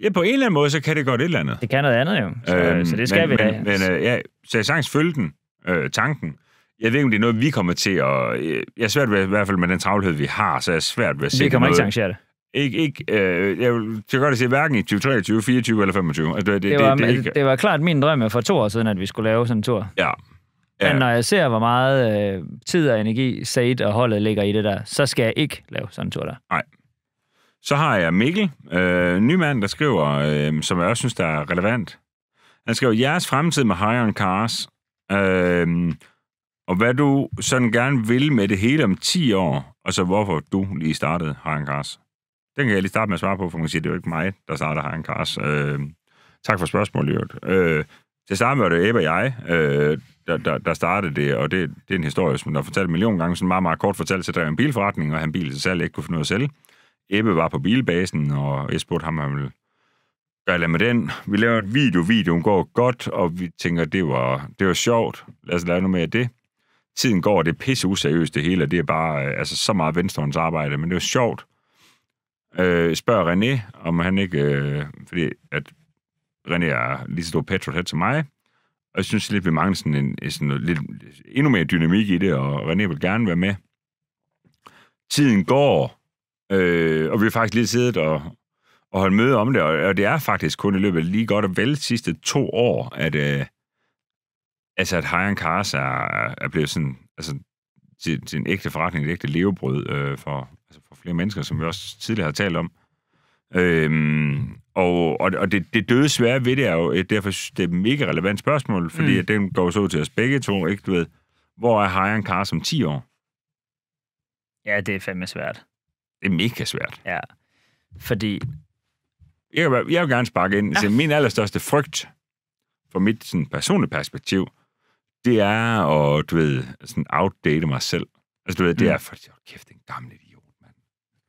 Ja, på en eller anden måde, så kan det godt et eller andet. Det kan noget andet jo, så, øhm, så det skal men, vi da. Men, men øh, ja, så jeg sagtens følge den, øh, tanken. Jeg ved ikke, om det er noget, vi kommer til at... Øh, jeg er svært ved, i hvert fald med den travlhed, vi har, så jeg er svært ved at se Vi kommer noget. ikke til at arrangere det. Ikke, ikke, øh, jeg kan godt se hverken i 2023, 24 eller 25. Altså, det, det, det, var, det, det, ikke... det var klart min drøm for to år siden, at vi skulle lave sådan en tur. Ja. ja. Men når jeg ser, hvor meget øh, tid og energi Said og holdet ligger i det der, så skal jeg ikke lave sådan en tur der. Nej. Så har jeg Mikkel, øh, ny mand, der skriver, øh, som jeg også synes, der er relevant. Han skriver, jeres fremtid med Hire Cars, øh, og hvad du sådan gerne vil med det hele om 10 år, og så hvorfor du lige startede Hire Cars. Den kan jeg lige starte med at svare på, for man siger, det er jo ikke mig, der startede Hire Cars. Øh, tak for spørgsmålet, Jørgen. Øh, til starten var det Ebbe og jeg, øh, der, der, der startede det, og det, det er en historie, som der har fortalt en million gange, sådan meget, meget kort fortalt, så der er en bilforretning, og han bil til salg ikke kunne finde noget at sælge. Ebbe var på bilbasen, og jeg spurgte ham, om han ville gøre med den. Vi laver et video, videoen går godt, og vi tænker, det var, det var sjovt. Lad os lave noget mere af det. Tiden går, det er pisse useriøst det hele, det er bare øh, altså, så meget venstrehånds arbejde, men det var sjovt. Øh, spørger René, om han ikke... Øh, fordi at René er lige så stor petrolhead som mig, og jeg synes lidt, vi mangler sådan, en, sådan noget, lidt, endnu mere dynamik i det, og René vil gerne være med. Tiden går, Øh, og vi har faktisk lige siddet og, og holdt møde om det, og, og det er faktisk kun i løbet af lige godt og vel de sidste to år, at, øh, altså, at Hayan Cars er, er blevet sådan, altså, til, til en ægte forretning, et ægte levebrød øh, for, altså for flere mennesker, som vi også tidligere har talt om. Øhm, og og, og det, det døde svære ved det er jo, derfor det er et mega relevant spørgsmål, fordi mm. at den går så til os begge to, ikke? Du ved, hvor er Hayan Car som 10 år? Ja, det er fandme svært. Det er mega svært. Ja. Fordi... Jeg vil, jeg vil gerne sparke ind. Ja. Ah. min allerstørste frygt, fra mit sådan, personlige perspektiv, det er at, du ved, sådan outdate mig selv. Altså, du ved, mm. det er for, oh, kæft, en gammel idiot, mand.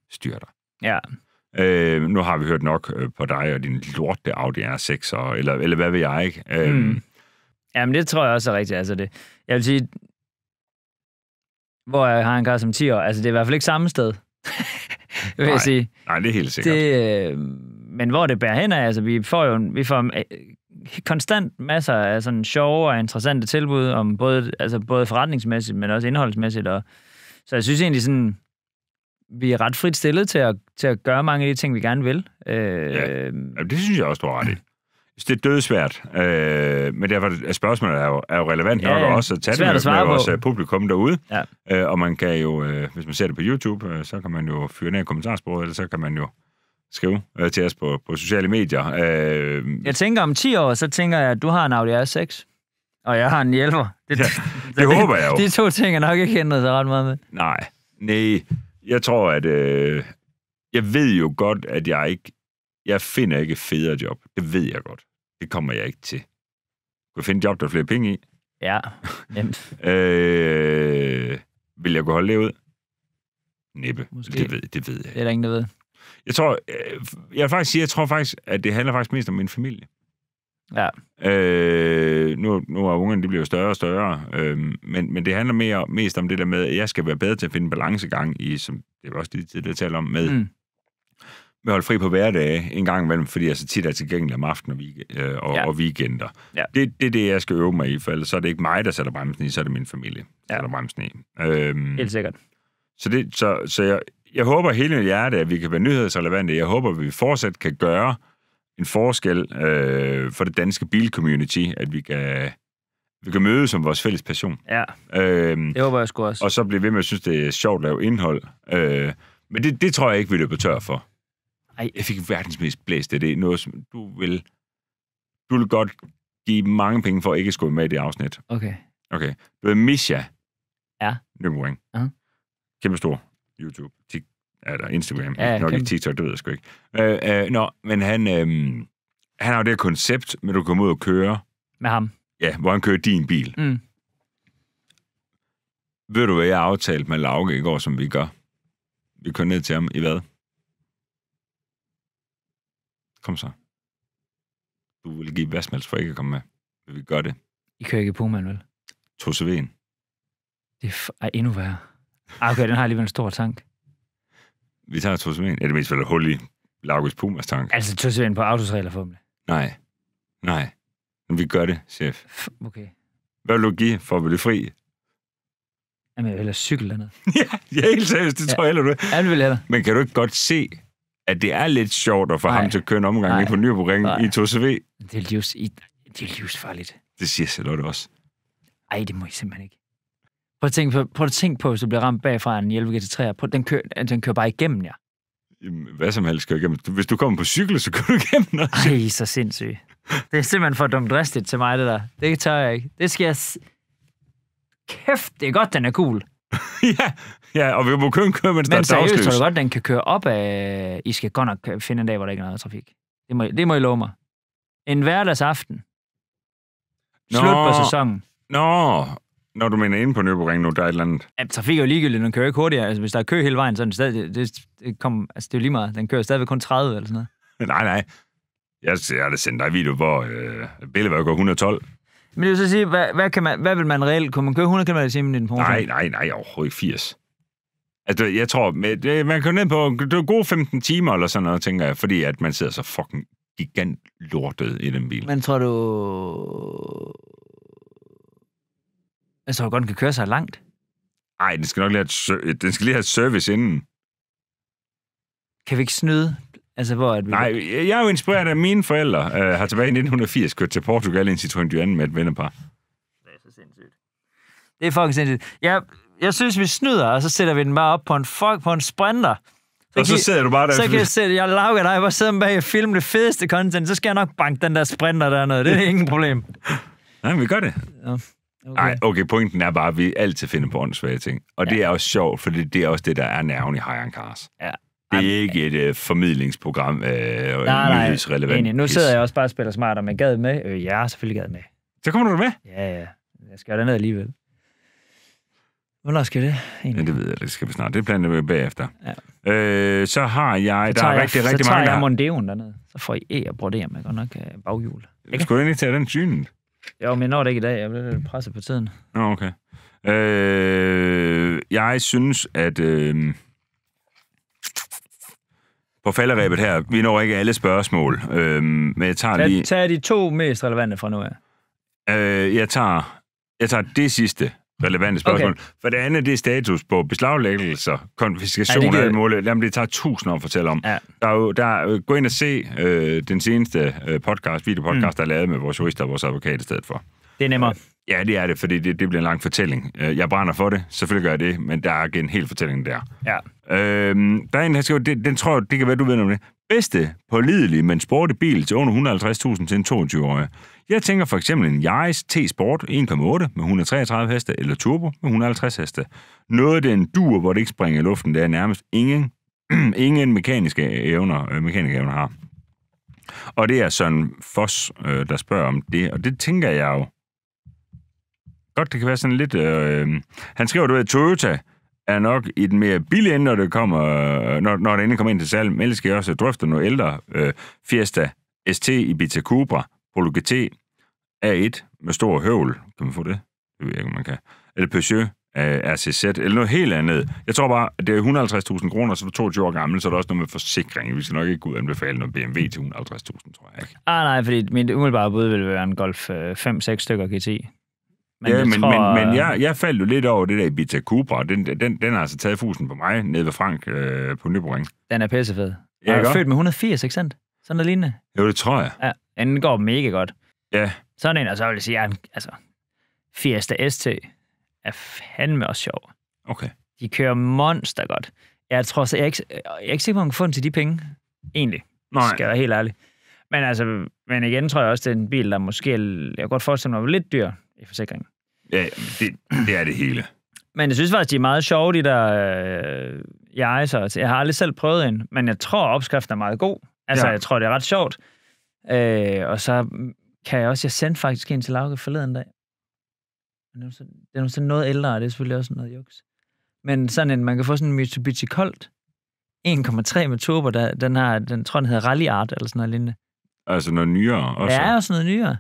Styr dig. Ja. Øh, nu har vi hørt nok øh, på dig og din lorte Audi R6, og, eller, eller hvad ved jeg, ikke? Øh, mm. Jamen, det tror jeg også er rigtigt. Altså det, jeg vil sige, hvor jeg har en kar som 10 år, altså det er i hvert fald ikke samme sted. vil nej, jeg sige. Nej, det er helt sikkert. Det, øh, men hvor det bærer hen af, altså vi får jo vi får øh, konstant masser af sådan sjove og interessante tilbud, om både, altså både forretningsmæssigt, men også indholdsmæssigt. Og, så jeg synes egentlig sådan, vi er ret frit stillet til at, til at gøre mange af de ting, vi gerne vil. Øh, ja, det synes jeg også, du har ret i det er dødsvært, øh, men derfor er spørgsmålet er jo, er jo relevant nok ja, også at tage det med, vores på. Øh, publikum derude. Ja. Øh, og man kan jo, øh, hvis man ser det på YouTube, øh, så kan man jo fyre ned i kommentarsporet, eller så kan man jo skrive øh, til os på, på sociale medier. Øh, jeg tænker om 10 år, så tænker jeg, at du har en Audi R6, og jeg har en hjælper. Det, ja, det, det håber jeg jo. De to ting er nok ikke ændret sig ret meget med. Nej, nej. Jeg tror, at... Øh, jeg ved jo godt, at jeg ikke... Jeg finder ikke federe job. Det ved jeg godt det kommer jeg ikke til. Kunne jeg finde et job, der er flere penge i? Ja, nemt. øh, vil jeg kunne holde det ud? Næppe. Måske. Det ved, det ved jeg. Det er der ingen, der ved. Jeg tror, øh, jeg, jeg faktisk sige, jeg tror faktisk, at det handler faktisk mest om min familie. Ja. Øh, nu, nu er ungerne, de bliver større og større, øh, men, men det handler mere, mest om det der med, at jeg skal være bedre til at finde balancegang i, som det var også lige tidligere talt om, med mm med at holde fri på hverdage en gang imellem, fordi jeg så tit er tilgængelig om aftenen og, øh, og, ja. og weekender. Ja. Det, det er det, jeg skal øve mig i, for ellers så er det ikke mig, der sætter bremsen i, så er det min familie, der ja. sætter bremsen i. Øhm, Helt sikkert. Så, det, så, så jeg, jeg håber hele mit hjerte, at vi kan være nyhedsrelevante. Jeg håber, at vi fortsat kan gøre en forskel øh, for det danske bilcommunity, at vi kan vi kan mødes som vores fælles passion. Ja, øhm, det håber jeg sgu også. Og så vi ved med at synes, det er sjovt at lave indhold. Øh, men det, det tror jeg ikke, vi løber tør for. Ej. Jeg fik verdens mest blæst af det. Noget, som du vil... Du vil godt give mange penge for at ikke skulle med i det afsnit. Okay. Okay. Du ved Misha. Ja. Nymoring. Uh-huh. Kæmpe stor. YouTube. Tik, eller Instagram. Ja, ja Nok ikke TikTok, det ved jeg sgu ikke. Øh, øh, nå, men han, øh, han har jo det her koncept, at du kommer ud og køre. Med ham. Ja, hvor han kører din bil. Mm. Ved du, hvad jeg aftalte med Lauke i går, som vi gør? Vi kører ned til ham i hvad? Kom så. Du vil give hvad for ikke at komme med. Vil vi gøre det? I kører ikke på, man vel? To CV'en. Det er endnu værre. Ah, okay, den har alligevel en stor tank. Vi tager to CV'en. Ja, det mest vel hul i Lagos Pumas tank. Altså to CV'en på autosregler for mig? Nej. Nej. Men vi gør det, chef. F okay. Hvad vil du give for at blive fri? Jamen, jeg vil hellere cykle eller ja, ja, helt seriøst, det ja. tror jeg heller du. Ja, det vil jeg hellere. Men kan du ikke godt se, at det er lidt sjovt at få ham til at køre en omgang nej, på Nürburgring i 2CV. Det er, livs, i, det er livsfarligt. Det siger Charlotte også. Ej, det må I simpelthen ikke. Prøv at tænke på, prøv at tænke på hvis du bliver ramt bagfra en 11 GT3. Prøv, den, kører, den kører bare igennem jer. Ja. Hvad som helst kører igennem. Hvis du kommer på cykel, så kører du igennem os. Ej, så sindssygt. Det er simpelthen for dumt dristigt til mig, det der. Det tør jeg ikke. Det skal jeg... Kæft, det er godt, den er cool. ja. Ja, og vi må kun køre, mens Men der er dagslys. Men seriøst, godt, den kan køre op af... I skal godt nok finde en dag, hvor der ikke er noget trafik. Det må, det må I love mig. En hverdagsaften. Slut på sæsonen. Nå, når du mener inde på Nørrebro nu, der er et eller andet. Ja, trafik er jo ligegyldigt, den kører ikke hurtigere. Altså, hvis der er kø hele vejen, så er den stadig... Det, det, kom, altså, det er jo lige meget. Den kører stadigvæk kun 30 eller sådan noget. nej, nej. Jeg, jeg har da sendt dig video, hvor øh, var går 112. Men det vil så sige, hvad, hvad, kan man, hvad vil man reelt... Kunne man køre 100 km i timen i den Nej, nej, nej, overhovedet 80. Altså, jeg tror, man kan ned på det er gode 15 timer eller sådan noget, tænker jeg, fordi at man sidder så fucking gigant lortet i den bil. Men tror du... Jeg tror godt, den kan køre sig langt. Nej, den skal nok lige have, den skal lige have service inden. Kan vi ikke snyde? Altså, hvor er vi... Nej, jeg er jo inspireret af mine forældre. Øh, har tilbage i 1980 kørt til Portugal i en Citroën Duane med et vennepar. Det er så sindssygt. Det er fucking sindssygt. Jeg jeg synes, vi snyder, og så sætter vi den bare op på en, fuck, på en sprinter. Så og så sidder du bare der. Så kan jeg sætte, jeg lager dig, bare sidder bag og filme det fedeste content, så skal jeg nok banke den der sprinter der noget. Det er ingen problem. Nej, vi gør det. Ja. Okay. okay, pointen er bare, at vi altid finder på åndssvage ting. Og ja. det er også sjovt, for det, det er også det, der er nerven i High Cars. Ja. Det er ikke et øh, formidlingsprogram, øh, nej, nej, nyhedsrelevant. Enig. Nu sidder jeg også bare og spiller smart, og man gad med. Øh, ja, selvfølgelig gad med. Så kommer du med? Ja, ja. Jeg skal jo derned alligevel. Hvornår skal det egentlig? Ja, det ved jeg, det skal vi snart. Det planlægger vi bagefter. Ja. Øh, så har jeg... Så der er jeg, rigtig, rigtig mange, der... Så tager jeg Mondeoen dernede. Så får I æg og broder med godt nok øh, baghjul. Ikke? Skulle du egentlig tage den synet? Jo, men jeg når det ikke i dag. Jeg bliver lidt presset på tiden. Nå, okay. Øh, jeg synes, at... Øh, på falderæbet her, vi når ikke alle spørgsmål, øhm, men jeg tager lige... Tag de to mest relevante fra nu af. Øh, jeg tager, jeg tager det sidste relevante spørgsmål. Okay. For det andet, det er status på beslaglæggelser, konfiskation ja, det, det... af målet. Jamen, det tusind år at fortælle om. Ja. Der er jo, der, øh, gå ind og se øh, den seneste øh, podcast, videopodcast, mm. der er lavet med vores jurister og vores advokat i stedet for. Det er nemmere. Ja, det er det, fordi det, det bliver en lang fortælling. Øh, jeg brænder for det, selvfølgelig gør jeg det, men der er en hel fortælling der. Ja. Øhm, der er en, der skriver, det, den tror jeg, det kan være, du ved om det bedste, pålidelige, men sporte bil til under 150.000 til en 22-årig. Jeg tænker for eksempel en Yaris T-Sport 1.8 med 133 heste, eller Turbo med 150 heste. Noget af den dur, hvor det ikke springer i luften, der er nærmest ingen, ingen mekaniske evner, øh, mekaniske evner har. Og det er sådan Foss, øh, der spørger om det, og det tænker jeg jo godt, det kan være sådan lidt... Øh, øh han skriver, du ved, Toyota er nok i den mere billige ende, når det kommer, øh, når, når det endelig kommer ind til salg. Men ellers skal jeg også drøfte noget ældre. Øh, Fiesta ST Ibiza Cobra, Polo GT A1 med stor høvl. Kan man få det? Det ved jeg ikke, man kan. Eller Peugeot øh, RCZ, eller noget helt andet. Jeg tror bare, at det er 150.000 kroner, så du 22 år gammel, så er der også noget med forsikring. Vi skal nok ikke gå ud og anbefale noget BMW til 150.000, tror jeg ikke. Ah, nej, fordi mit umiddelbare bud ville være en Golf 5-6 øh, stykker GT. Men ja, jeg men, tror, men, men øh, jeg, jeg faldt jo lidt over det der i Bita Cooper. Den, den, den har altså taget fusen på mig nede ved Frank øh, på Nyborg. Den er pissefed. Ja, jeg er født med 180, ikke sandt? Sådan noget lignende. Jo, det tror jeg. Ja, den går mega godt. Ja. Sådan en, og så vil jeg sige, at altså, Fiesta ST er fandme også sjov. Okay. De kører monster godt. Jeg tror så, jeg er ikke, jeg er ikke sikker på, at man kan få den til de penge. Egentlig. Nej. Skal jeg være helt ærlig. Men altså, men igen tror jeg også, det er en bil, der måske, jeg kan godt forestille mig, er lidt dyr i forsikringen. Ja, det, det er det hele. Men jeg synes faktisk, de er meget sjove, de der øh, jeg så. Altså, jeg har aldrig selv prøvet en, men jeg tror, opskriften er meget god. Altså, ja. jeg tror, det er ret sjovt. Øh, og så kan jeg også, jeg sendte faktisk en til Lauke forleden dag. Det er, sådan, er sådan noget ældre, og det er selvfølgelig også noget juks. Men sådan en, man kan få sådan en Mitsubishi Colt, 1,3 med turbo, der, den, har, den tror, den hedder Rally Art, eller sådan noget lignende. Altså noget nyere også? Ja, også noget nyere.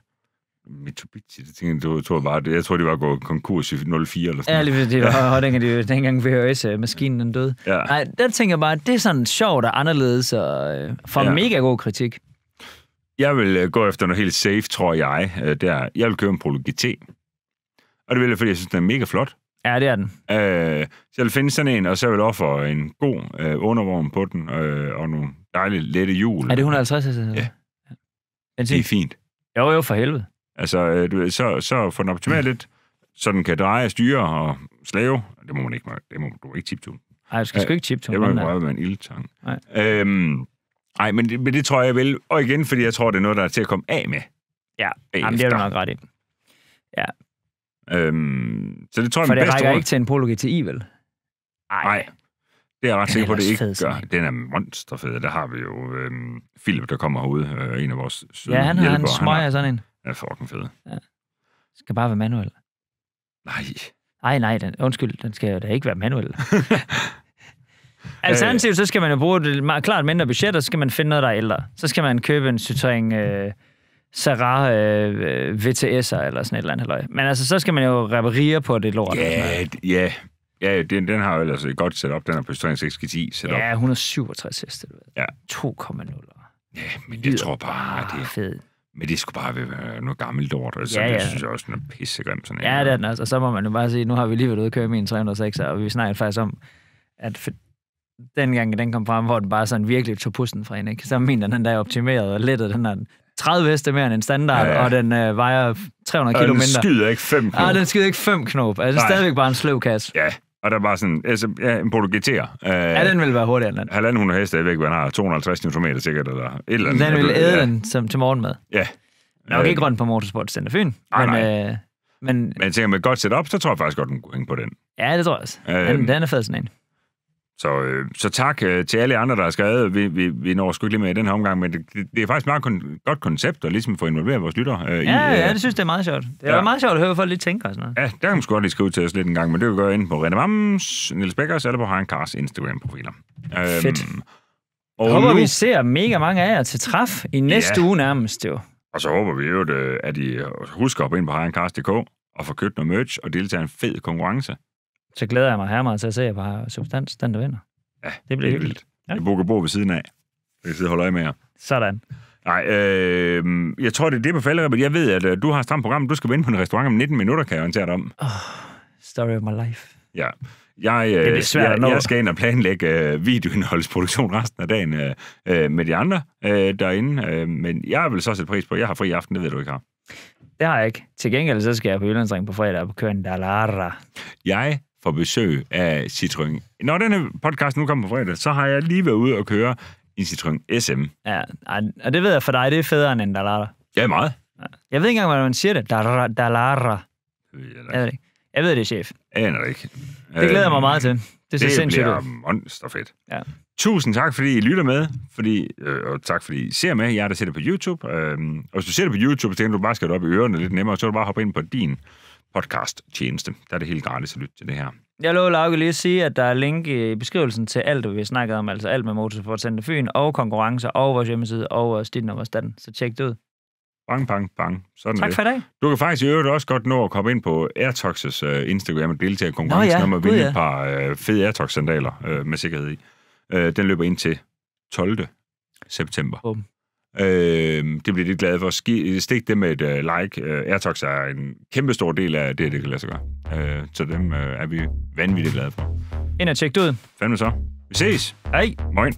Mitsubishi, det tænker, jeg, tror bare, det, jeg tror, de var gået konkurs i 04 eller sådan Ja, det var ja. dengang, de, dengang VHS-maskinen øh, den døde. Ja. Nej, der tænker jeg bare, det er sådan sjovt og anderledes, og øh, får ja. mega god kritik. Jeg vil øh, gå efter noget helt safe, tror jeg. Øh, der. Jeg vil købe en Polo GT. Og det vil jeg, fordi jeg synes, den er mega flot. Ja, det er den. Øh, så jeg vil finde sådan en, og så vil jeg ofre en god øh, undervogn på den, øh, og nogle dejlige lette hjul. Er det 150 Ja. ja. Det er fint. Jo, jo, for helvede. Altså, øh, du ved, så, så få den optimalt mm. lidt, så den kan dreje, styre og slave. Det må man ikke, det må du ikke chiptune. Nej, du skal sgu øh, ikke chiptune. Det må man prøve med en ildtang. Nej. Øhm, men det, men det tror jeg vel. Og igen, fordi jeg tror, det er noget, der er til at komme af med. Ja, Jamen, det er du nok ret i. Ja. Øhm, så det tror jeg, For det rækker råd. ikke til en Polo GTI, vel? Nej. Det er jeg ret sikker på, det ikke gør. Den er monsterfed. Der har vi jo øhm, Philip, der kommer ud, øh, en af vores søde Ja, han har en af sådan en er fucking fed. Ja. Skal bare være manuel. Nej. Nej, nej, den, undskyld, den skal jo da ikke være manuel. Alternativt, øh. så skal man jo bruge et meget, klart mindre budget, og så skal man finde noget, der er ældre. Så skal man købe en Citroën øh, Sarah øh, øh VTS'er eller sådan et eller andet halløj. Men altså, så skal man jo reparere på det lort. Ja, ja. Ja, den, den har jo ellers et godt setup. Den er på Citroën 10 setup. Ja, 167 hest. Ja. 2,0. Ja, men jeg tror bare, at det er... fedt. Men det skulle bare være noget gammelt lort, så ja, ja. det synes jeg også er pissegrimt. Sådan ja, det er den også. Og så må man jo bare sige, nu har vi lige været ude og køre min 306, og vi snakker faktisk om, at den gang, den kom frem, hvor den bare sådan virkelig tog pusten fra en, ikke? så min den, den der er optimeret og lettet, den er 30 heste mere end en standard, ja, ja. og den øh, vejer 300 kg mindre. Og den skyder ikke 5 knop. Ah, den skyder ikke 5 knop. Altså, er stadigvæk bare en sløv kasse. Ja, og der var sådan, altså, ja, en Polo GT'er. Øh, ja, den ville være hurtigere end den. hundrede heste, jeg ved ikke, hvad han har. 250 km sikkert, eller et eller andet. Den ville æde ja. som, til morgenmad. Ja. Nok jo ikke rundt på Motorsport Center Fyn. Ej, men, nej. Øh, men, men tænker med et godt setup, så tror jeg faktisk godt, den kunne hænge på den. Ja, det tror jeg også. Øh, den, den er fed sådan en. Så, øh, så tak øh, til alle andre, der har skrevet. Vi, vi, vi når sgu ikke lige med i den her omgang, men det, det er faktisk meget kon- godt koncept at ligesom få involveret vores lytter. Øh, ja, i, øh, ja, det synes det er meget sjovt. Det er ja. meget sjovt at høre, folk lidt tænker og sådan noget. Ja, der kan man sgu godt lige skrive til os lidt en gang, men det vil gøre ind på René Vams, Niels Beckers eller på Hein Kars Instagram-profiler. Øh, Fedt. Og håber, nu... vi ser mega mange af jer til træf i næste ja. uge nærmest, jo. Og så håber vi jo, øh, at I husker at gå ind på hejrenkast.dk og få købt noget merch og deltage i en fed konkurrence så glæder jeg mig her meget til at se, at bare substans, den der vinder. Ja, det bliver helt vildt. Ja. Jeg bukker bord ved siden af. Jeg sidder og holder øje med jer. Sådan. Nej, øh, jeg tror, det er det på men Jeg ved, at øh, du har et stramt program. Du skal vinde på en restaurant om 19 minutter, kan jeg orientere dig om. Oh, story of my life. Ja. Jeg, øh, det svært jeg, jeg skal ind og planlægge øh, videoindholdsproduktion resten af dagen øh, øh, med de andre øh, derinde. Øh, men jeg vil så sætte pris på, at jeg har fri aften, det ved du ikke har. Det har jeg ikke. Til gengæld så skal jeg på Jyllandsring på fredag og køre en Dalara. Jeg for besøg af Citroën. Når denne podcast nu kommer på fredag, så har jeg lige været ude og køre en Citroën SM. Ja, og det ved jeg for dig, det er federe end en Dallara. Ja, meget. Jeg ved ikke engang, hvordan man siger det. Dallara. Dallara. Jeg ved det ikke. Jeg ved det, chef. Aner ikke. Det glæder jeg mig øh, meget til. Det ser det sindssygt ud. Det monsterfedt. Ja. Tusind tak, fordi I lytter med, fordi, øh, og tak, fordi I ser med, jer, der ser det på YouTube. Øh, og hvis du ser det på YouTube, så tænker du bare, skal du op i ørerne lidt nemmere, så er du bare hoppe ind på din podcast-tjeneste. Der er det helt gratis at lytte til det her. Jeg lover Lauke lige at sige, at der er link i beskrivelsen til alt, hvad vi har snakket om, altså alt med Motorsport Center Fyn, og konkurrencer, og vores hjemmeside, og vores dit nummer stand. Så tjek det ud. Bang, bang, bang. Sådan tak for i dag. Du kan faktisk i øvrigt også godt nå at komme ind på Airtox's uh, Instagram og deltage i konkurrencen når ja. om at vinde ja. et par uh, fede Airtox-sandaler uh, med sikkerhed i. Uh, den løber ind til 12. september. Oh. Øh, det bliver de glade for. stik det med et uh, like. Uh, Airtox er en kæmpe stor del af det, det kan lade sig gøre. Uh, så dem uh, er vi vanvittigt glade for. Ind og tjek det ud. Fandme så. Vi ses. Hej. Moin.